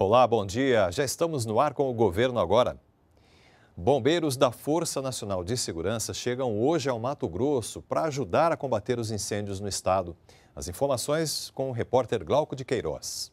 Olá, bom dia. Já estamos no ar com o governo agora. Bombeiros da Força Nacional de Segurança chegam hoje ao Mato Grosso para ajudar a combater os incêndios no estado. As informações com o repórter Glauco de Queiroz.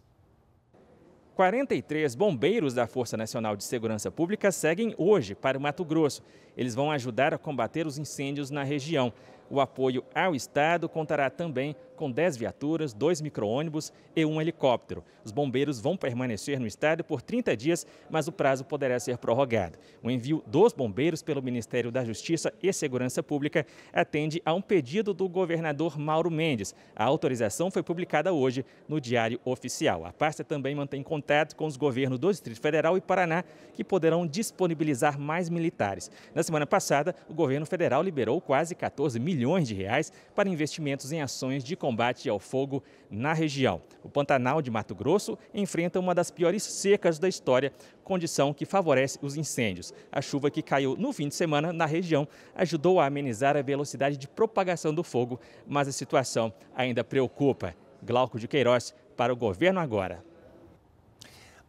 43 bombeiros da Força Nacional de Segurança Pública seguem hoje para o Mato Grosso. Eles vão ajudar a combater os incêndios na região. O apoio ao Estado contará também com 10 viaturas, 2 micro-ônibus e um helicóptero. Os bombeiros vão permanecer no Estado por 30 dias, mas o prazo poderá ser prorrogado. O envio dos bombeiros pelo Ministério da Justiça e Segurança Pública atende a um pedido do governador Mauro Mendes. A autorização foi publicada hoje no Diário Oficial. A pasta também mantém contato com os governos do Distrito Federal e Paraná, que poderão disponibilizar mais militares. Na semana passada, o governo federal liberou quase 14 mil milhões de reais para investimentos em ações de combate ao fogo na região. O Pantanal de Mato Grosso enfrenta uma das piores secas da história, condição que favorece os incêndios. A chuva que caiu no fim de semana na região ajudou a amenizar a velocidade de propagação do fogo, mas a situação ainda preocupa. Glauco de Queiroz para o governo agora.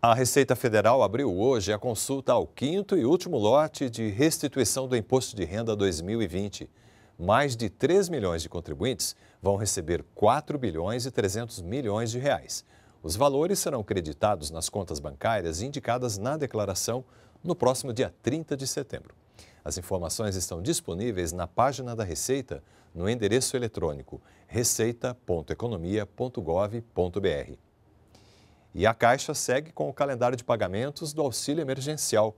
A Receita Federal abriu hoje a consulta ao quinto e último lote de restituição do Imposto de Renda 2020 mais de 3 milhões de contribuintes vão receber 4 bilhões e 300 milhões de reais. Os valores serão creditados nas contas bancárias indicadas na declaração no próximo dia 30 de setembro. As informações estão disponíveis na página da Receita no endereço eletrônico receita.economia.gov.br. E a Caixa segue com o calendário de pagamentos do auxílio emergencial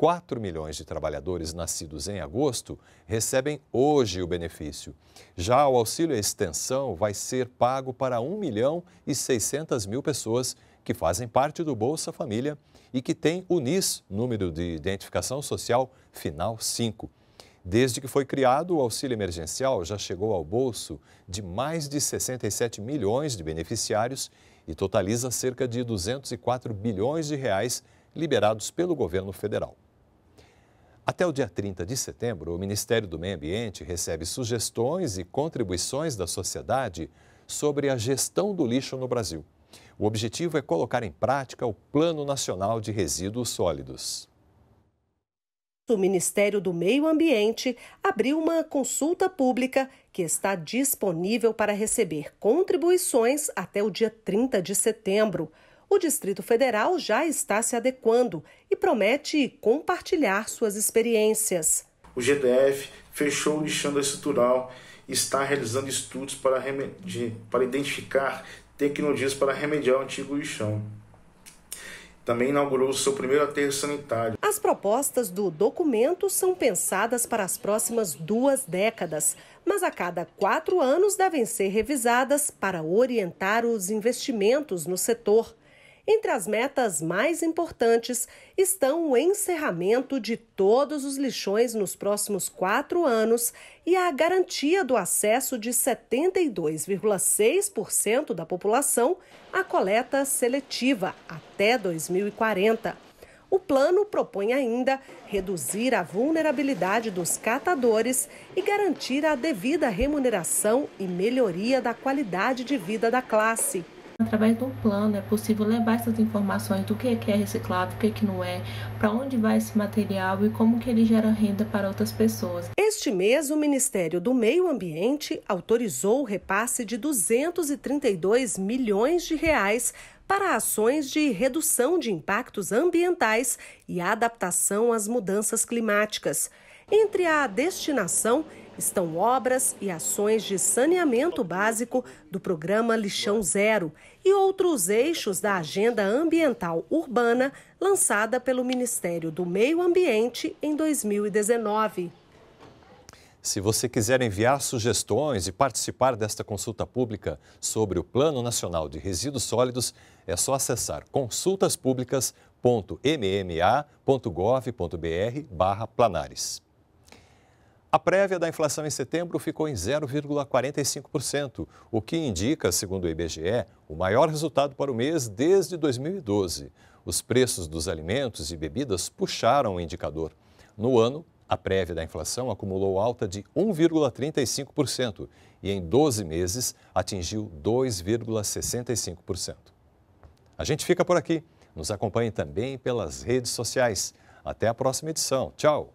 4 milhões de trabalhadores nascidos em agosto recebem hoje o benefício. Já o auxílio extensão vai ser pago para 1 milhão e 600 mil pessoas que fazem parte do Bolsa Família e que têm o NIS, número de identificação social final 5. Desde que foi criado, o auxílio emergencial já chegou ao bolso de mais de 67 milhões de beneficiários e totaliza cerca de 204 bilhões de reais liberados pelo governo federal. Até o dia 30 de setembro, o Ministério do Meio Ambiente recebe sugestões e contribuições da sociedade sobre a gestão do lixo no Brasil. O objetivo é colocar em prática o Plano Nacional de Resíduos Sólidos. O Ministério do Meio Ambiente abriu uma consulta pública que está disponível para receber contribuições até o dia 30 de setembro o Distrito Federal já está se adequando e promete compartilhar suas experiências. O GDF fechou o lixão estrutural e está realizando estudos para, para identificar tecnologias para remediar o antigo lixão. Também inaugurou seu primeiro aterro sanitário. As propostas do documento são pensadas para as próximas duas décadas, mas a cada quatro anos devem ser revisadas para orientar os investimentos no setor. Entre as metas mais importantes estão o encerramento de todos os lixões nos próximos quatro anos e a garantia do acesso de 72,6% da população à coleta seletiva até 2040. O plano propõe ainda reduzir a vulnerabilidade dos catadores e garantir a devida remuneração e melhoria da qualidade de vida da classe através de um plano é possível levar essas informações do que é, é reciclado, o que é não é, para onde vai esse material e como que ele gera renda para outras pessoas. Este mês, o Ministério do Meio Ambiente autorizou o repasse de 232 milhões de reais para ações de redução de impactos ambientais e adaptação às mudanças climáticas. Entre a destinação estão obras e ações de saneamento básico do programa Lixão Zero e outros eixos da Agenda Ambiental Urbana lançada pelo Ministério do Meio Ambiente em 2019. Se você quiser enviar sugestões e participar desta consulta pública sobre o Plano Nacional de Resíduos Sólidos, é só acessar consultaspublicas.mma.gov.br barra planares. A prévia da inflação em setembro ficou em 0,45%, o que indica, segundo o IBGE, o maior resultado para o mês desde 2012. Os preços dos alimentos e bebidas puxaram o indicador. No ano, a prévia da inflação acumulou alta de 1,35% e, em 12 meses, atingiu 2,65%. A gente fica por aqui. Nos acompanhe também pelas redes sociais. Até a próxima edição. Tchau!